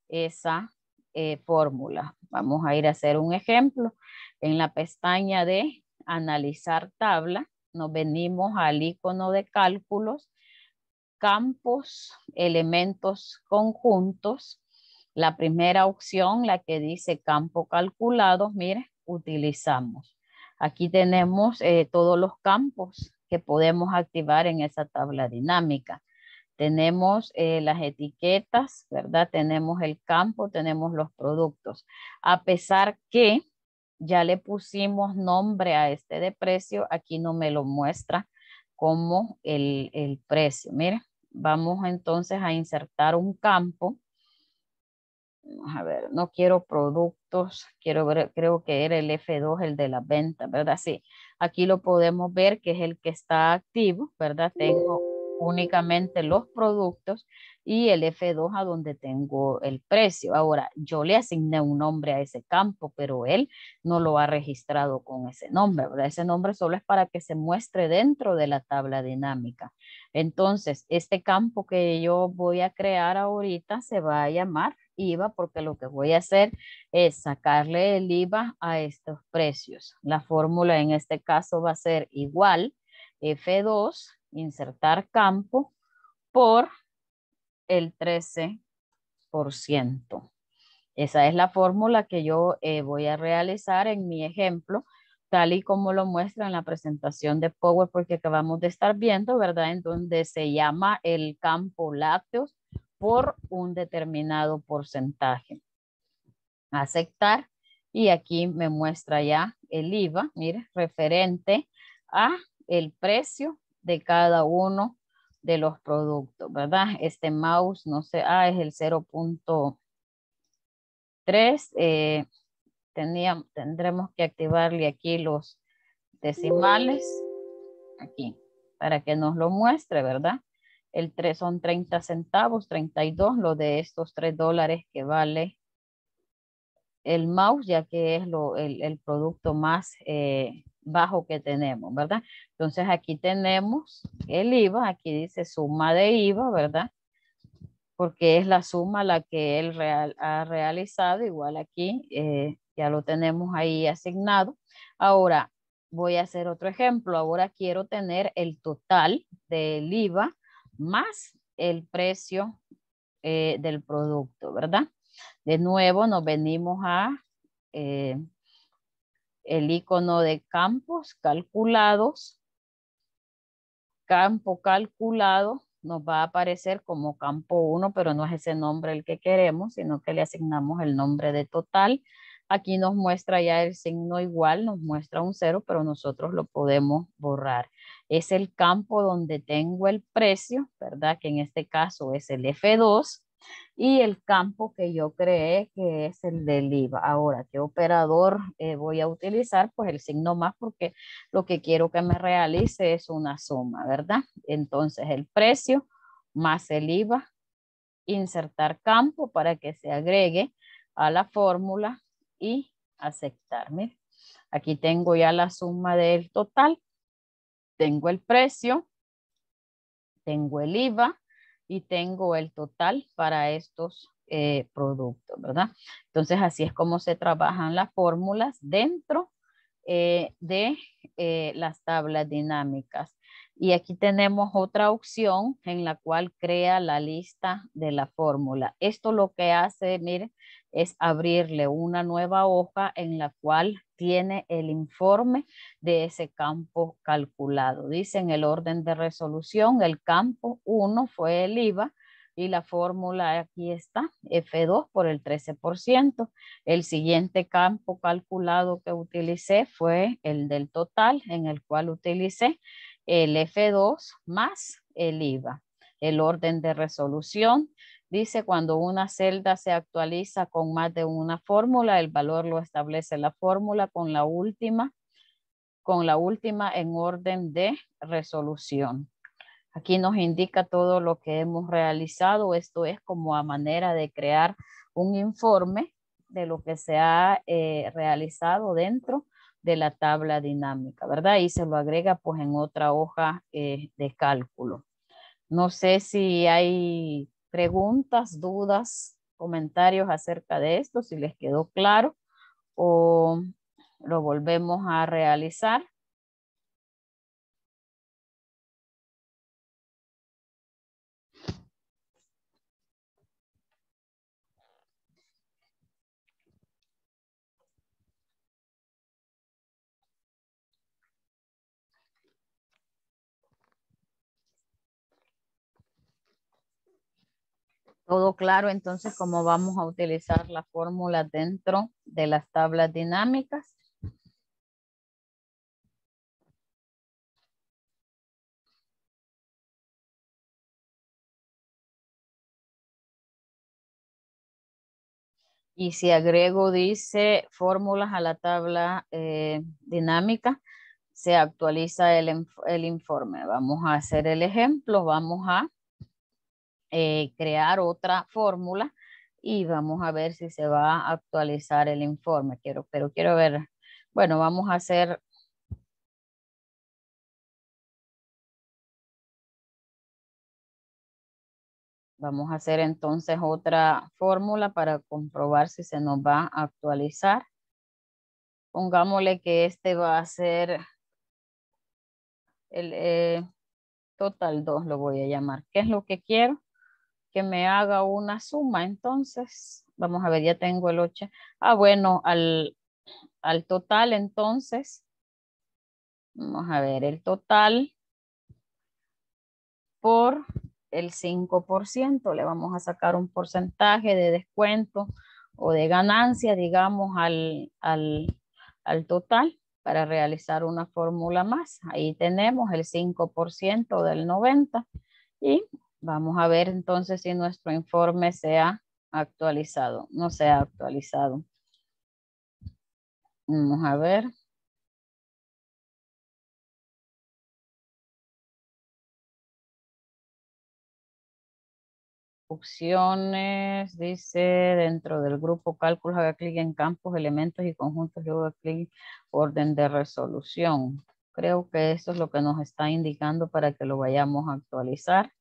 esa eh, fórmula. Vamos a ir a hacer un ejemplo en la pestaña de analizar tabla nos venimos al icono de cálculos, campos, elementos conjuntos. La primera opción, la que dice campo calculado, mire, utilizamos. Aquí tenemos eh, todos los campos que podemos activar en esa tabla dinámica. Tenemos eh, las etiquetas, ¿verdad? Tenemos el campo, tenemos los productos. A pesar que ya le pusimos nombre a este de precio, aquí no me lo muestra como el, el precio. Mira, vamos entonces a insertar un campo. a ver, no quiero productos, quiero ver, creo que era el F2, el de la venta, ¿verdad? Sí, aquí lo podemos ver que es el que está activo, ¿verdad? Tengo únicamente los productos y el F2 a donde tengo el precio. Ahora, yo le asigné un nombre a ese campo, pero él no lo ha registrado con ese nombre, Ese nombre solo es para que se muestre dentro de la tabla dinámica. Entonces, este campo que yo voy a crear ahorita se va a llamar IVA porque lo que voy a hacer es sacarle el IVA a estos precios. La fórmula en este caso va a ser igual F2 insertar campo por el 13%. Esa es la fórmula que yo eh, voy a realizar en mi ejemplo, tal y como lo muestra en la presentación de PowerPoint que acabamos de estar viendo, ¿verdad? En donde se llama el campo lácteos por un determinado porcentaje. Aceptar. Y aquí me muestra ya el IVA, mire, referente a el precio de cada uno de los productos, ¿verdad? Este mouse, no sé, ah, es el 0.3. Eh, tendremos que activarle aquí los decimales, aquí, para que nos lo muestre, ¿verdad? El 3 son 30 centavos, 32, lo de estos 3 dólares que vale el mouse, ya que es lo, el, producto más eh, bajo que tenemos, ¿verdad? Entonces aquí tenemos el IVA, aquí dice suma de IVA, ¿verdad? Porque es la suma la que él real, ha realizado, igual aquí eh, ya lo tenemos ahí asignado. Ahora voy a hacer otro ejemplo, ahora quiero tener el total del IVA más el precio eh, del producto, ¿verdad? De nuevo nos venimos a eh, el icono de campos calculados. Campo calculado nos va a aparecer como campo 1, pero no es ese nombre el que queremos, sino que le asignamos el nombre de total. Aquí nos muestra ya el signo igual, nos muestra un 0, pero nosotros lo podemos borrar. Es el campo donde tengo el precio, ¿verdad? Que en este caso es el F2 y el campo que yo creé que es el del IVA. Ahora, ¿qué operador eh, voy a utilizar? Pues el signo más porque lo que quiero que me realice es una suma, ¿verdad? Entonces el precio más el IVA, insertar campo para que se agregue a la fórmula y aceptar. aquí tengo ya la suma del total, tengo el precio, tengo el IVA, y tengo el total para estos eh, productos, ¿verdad? Entonces, así es como se trabajan las fórmulas dentro eh, de eh, las tablas dinámicas. Y aquí tenemos otra opción en la cual crea la lista de la fórmula. Esto lo que hace, mire es abrirle una nueva hoja en la cual tiene el informe de ese campo calculado. Dice en el orden de resolución, el campo 1 fue el IVA y la fórmula aquí está, F2 por el 13%. El siguiente campo calculado que utilicé fue el del total, en el cual utilicé el F2 más el IVA el orden de resolución, Dice, cuando una celda se actualiza con más de una fórmula, el valor lo establece la fórmula con la última, con la última en orden de resolución. Aquí nos indica todo lo que hemos realizado. Esto es como a manera de crear un informe de lo que se ha eh, realizado dentro de la tabla dinámica, ¿verdad? Y se lo agrega pues en otra hoja eh, de cálculo. No sé si hay preguntas, dudas, comentarios acerca de esto, si les quedó claro o lo volvemos a realizar. todo claro entonces cómo vamos a utilizar la fórmula dentro de las tablas dinámicas. Y si agrego, dice, fórmulas a la tabla eh, dinámica, se actualiza el, el informe. Vamos a hacer el ejemplo, vamos a eh, crear otra fórmula y vamos a ver si se va a actualizar el informe. Quiero, pero quiero ver, bueno, vamos a hacer Vamos a hacer entonces otra fórmula para comprobar si se nos va a actualizar. Pongámosle que este va a ser el eh, total 2, lo voy a llamar. ¿Qué es lo que quiero? que me haga una suma. Entonces, vamos a ver, ya tengo el 8. Ah, bueno, al, total entonces, vamos a ver, el total por el 5%, le vamos a sacar un porcentaje de descuento o de ganancia, digamos, al, al, al total para realizar una fórmula más. Ahí tenemos el 5% del 90 y Vamos a ver entonces si nuestro informe se ha actualizado. No se ha actualizado. Vamos a ver. opciones, dice dentro del grupo cálculos, haga clic en campos, elementos y conjuntos, luego haga clic orden de resolución. Creo que eso es lo que nos está indicando para que lo vayamos a actualizar.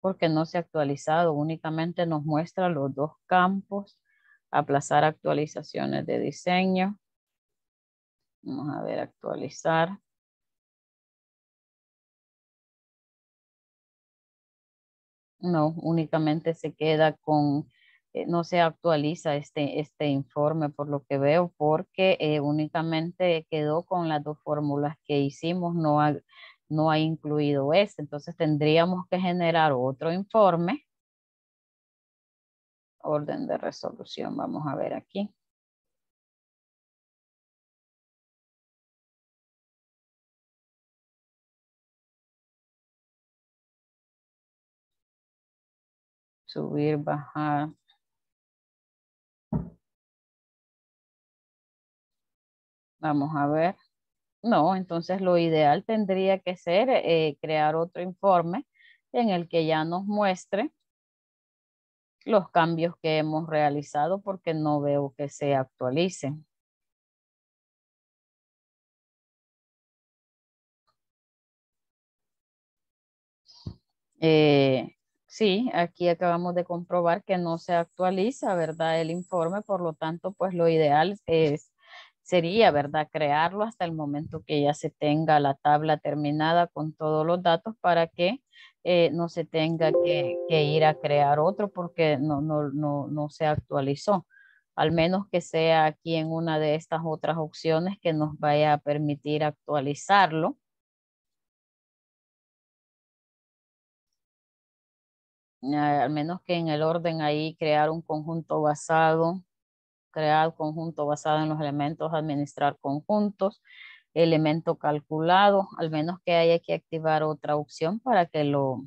porque no se ha actualizado, únicamente nos muestra los dos campos, aplazar actualizaciones de diseño. Vamos a ver actualizar. No, únicamente se queda con, eh, no se actualiza este, este informe por lo que veo, porque eh, únicamente quedó con las dos fórmulas que hicimos, no, no ha incluido ese. Entonces tendríamos que generar otro informe. Orden de resolución, vamos a ver aquí. Subir, bajar. Vamos a ver. No, entonces lo ideal tendría que ser eh, crear otro informe en el que ya nos muestre los cambios que hemos realizado porque no veo que se actualicen. Eh, sí, aquí acabamos de comprobar que no se actualiza, ¿verdad? El informe, por lo tanto, pues lo ideal es sería, ¿verdad? Crearlo hasta el momento que ya se tenga la tabla terminada con todos los datos para que eh, no se tenga que, ir a crear otro porque no, no se actualizó. Al menos que sea aquí en una de estas otras opciones que nos vaya a permitir actualizarlo. Ah, al menos que en el orden ahí crear un conjunto basado crear conjunto basado en los elementos, administrar conjuntos, elemento calculado, al menos que haya que activar otra opción para que lo,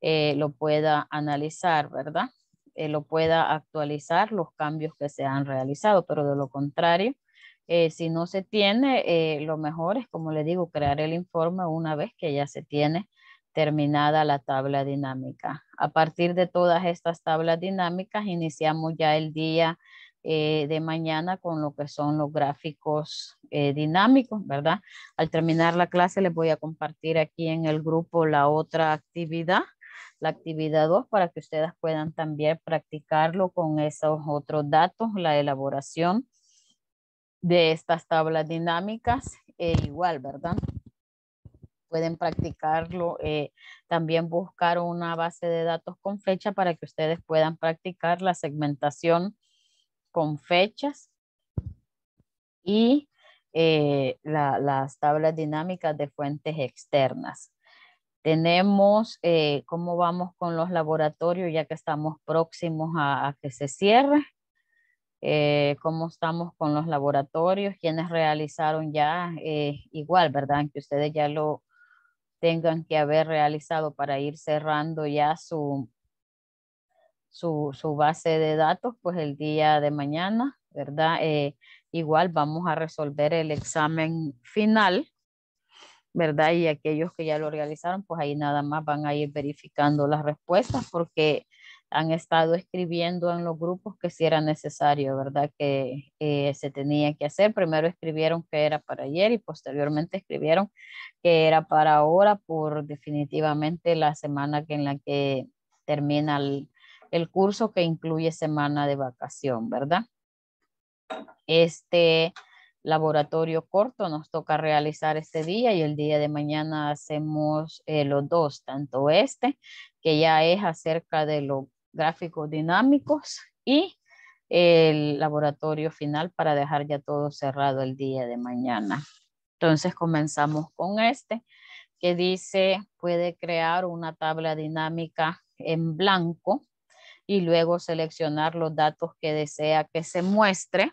eh, lo pueda analizar, ¿verdad? Eh, lo pueda actualizar los cambios que se han realizado, pero de lo contrario, eh, si no se tiene, lo mejor es, como le digo, crear el informe una vez que ya se tiene terminada la tabla dinámica. A partir de todas estas tablas dinámicas, iniciamos ya el día eh, de mañana con lo que son los gráficos eh, dinámicos, ¿verdad? Al terminar la clase les voy a compartir aquí en el grupo la otra actividad, la actividad 2, para que ustedes puedan también practicarlo con esos otros datos, la elaboración de estas tablas dinámicas, eh, igual, ¿verdad? Pueden practicarlo, también buscar una base de datos con fecha para que ustedes puedan practicar la segmentación con fechas y eh, las tablas dinámicas de fuentes externas. Tenemos eh, cómo vamos con los laboratorios ya que estamos próximos a, que se cierre. Eh, cómo estamos con los laboratorios, quienes realizaron ya igual, ¿verdad? Que ustedes ya lo tengan que haber realizado para ir cerrando ya su, su, base de datos, pues el día de mañana, ¿verdad? Eh, igual vamos a resolver el examen final, ¿verdad? Y aquellos que ya lo realizaron, pues ahí nada más van a ir verificando las respuestas porque han estado escribiendo en los grupos que si era necesario, ¿verdad? Que eh, se tenía que hacer. Primero escribieron que era para ayer y posteriormente escribieron que era para ahora por definitivamente la semana que en la que termina el, el curso que incluye semana de vacación, ¿verdad? Este laboratorio corto nos toca realizar este día y el día de mañana hacemos eh, los dos, tanto este, que ya es acerca de los gráficos dinámicos y el laboratorio final para dejar ya todo cerrado el día de mañana. Entonces comenzamos con este que dice puede crear una tabla dinámica en blanco y luego seleccionar los datos que desea que se muestre.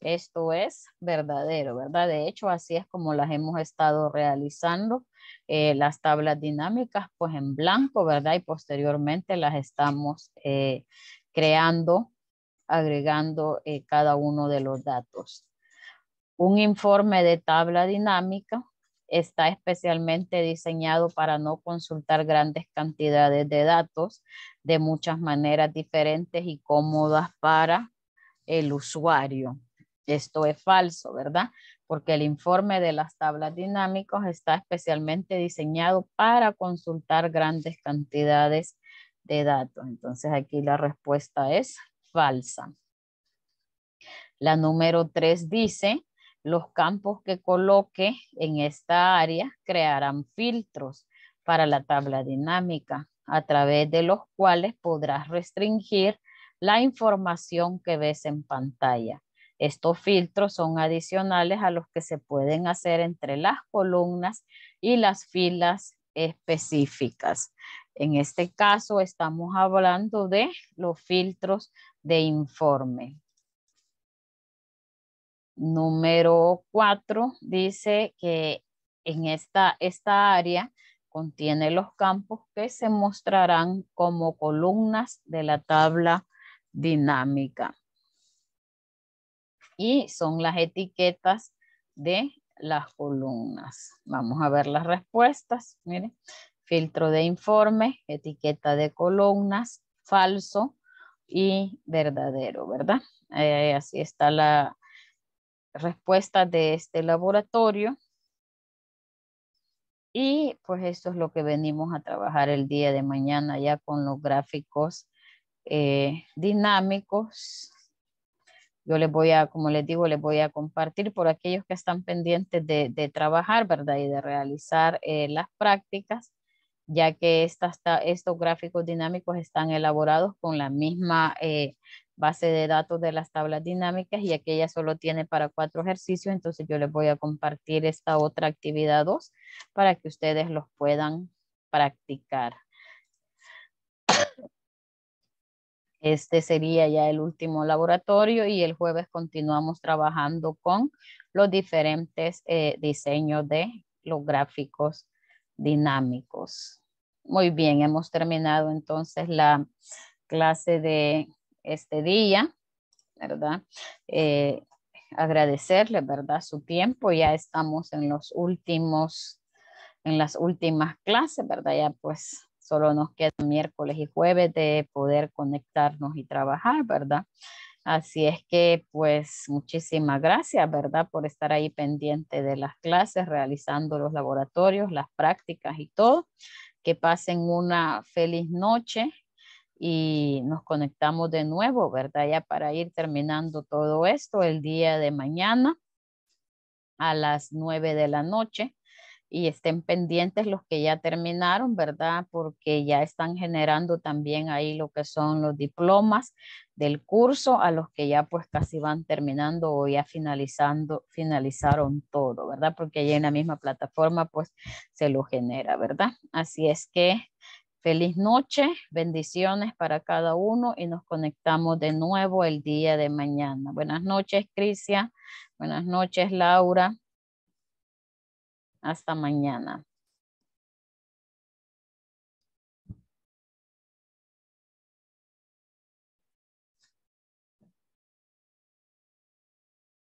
Esto es verdadero, ¿verdad? De hecho, así es como las hemos estado realizando. Eh, las tablas dinámicas, pues en blanco, ¿verdad? Y posteriormente las estamos eh, creando, agregando eh, cada uno de los datos. Un informe de tabla dinámica está especialmente diseñado para no consultar grandes cantidades de datos, de muchas maneras diferentes y cómodas para el usuario. Esto es falso, ¿verdad? Porque el informe de las tablas dinámicas está especialmente diseñado para consultar grandes cantidades de datos. Entonces aquí la respuesta es falsa. La número 3 dice, los campos que coloque en esta área crearán filtros para la tabla dinámica a través de los cuales podrás restringir la información que ves en pantalla. Estos filtros son adicionales a los que se pueden hacer entre las columnas y las filas específicas. En este caso estamos hablando de los filtros de informe. Número 4 dice que en esta, esta área Contiene los campos que se mostrarán como columnas de la tabla dinámica. Y son las etiquetas de las columnas. Vamos a ver las respuestas. Miren, filtro de informe, etiqueta de columnas, falso y verdadero, ¿verdad? Eh, así está la respuesta de este laboratorio. Y pues esto es lo que venimos a trabajar el día de mañana ya con los gráficos eh, dinámicos. Yo les voy a, como les digo, les voy a compartir por aquellos que están pendientes de, trabajar, ¿verdad? Y de realizar eh, las prácticas, ya que esta, estos gráficos dinámicos están elaborados con la misma eh, base de datos de las tablas dinámicas y aquella solo tiene para cuatro ejercicios, entonces yo les voy a compartir esta otra actividad dos para que ustedes los puedan practicar. Este sería ya el último laboratorio y el jueves continuamos trabajando con los diferentes eh, diseños de los gráficos dinámicos. Muy bien, hemos terminado entonces la clase de este día, ¿verdad? Eh, agradecerle, ¿verdad? Su tiempo, ya estamos en los últimos, en las últimas clases, ¿verdad? Ya pues solo nos queda miércoles y jueves de poder conectarnos y trabajar, ¿verdad? Así es que pues muchísimas gracias, ¿verdad? Por estar ahí pendiente de las clases, realizando los laboratorios, las prácticas y todo. Que pasen una feliz noche y nos conectamos de nuevo, ¿verdad? Ya para ir terminando todo esto el día de mañana a las nueve de la noche y estén pendientes los que ya terminaron, ¿verdad? Porque ya están generando también ahí lo que son los diplomas del curso a los que ya pues casi van terminando o ya finalizando, finalizaron todo, ¿verdad? Porque ya en la misma plataforma pues se lo genera, ¿verdad? Así es que Feliz noche, bendiciones para cada uno y nos conectamos de nuevo el día de mañana. Buenas noches, Crisia. Buenas noches, Laura. Hasta mañana.